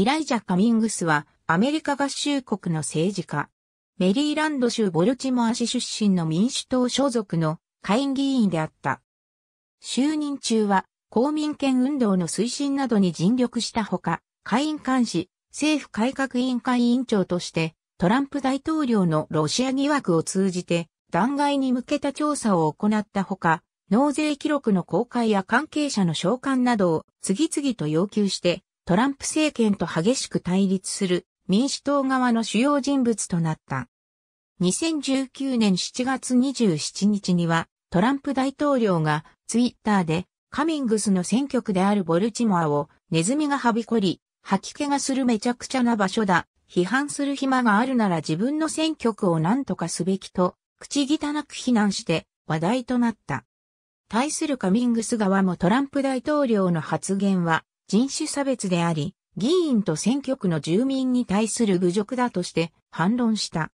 イライジャ・カミングスはアメリカ合衆国の政治家。メリーランド州ボルチモア市出身の民主党所属の下院議員であった。就任中は公民権運動の推進などに尽力したほか、下院監視、政府改革委員会委員長としてトランプ大統領のロシア疑惑を通じて弾劾に向けた調査を行ったほか、納税記録の公開や関係者の召喚などを次々と要求してトランプ政権と激しく対立する民主党側の主要人物となった。2019年7月27日には、トランプ大統領がツイッターでカミングスの選挙区であるボルチモアをネズミがはびこり、吐き気がするめちゃくちゃな場所だ。批判する暇があるなら自分の選挙区を何とかすべきと、口汚く非難して話題となった。対するカミングス側もトランプ大統領の発言は人種差別であり、議員と選挙区の住民に対する侮辱だとして反論した。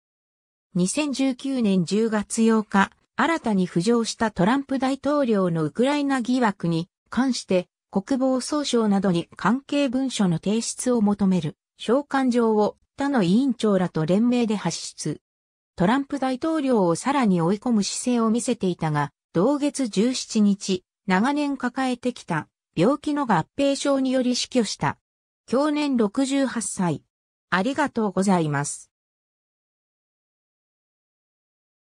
2019年10月8日、新たに浮上したトランプ大統領のウクライナ疑惑に関して国防総省などに関係文書の提出を求める召喚状を他の委員長らと連名で発出。トランプ大統領をさらに追い込む姿勢を見せていたが、同月17日、長年抱えてきた病気の合併症により死去した。去年68歳。ありがとうございます。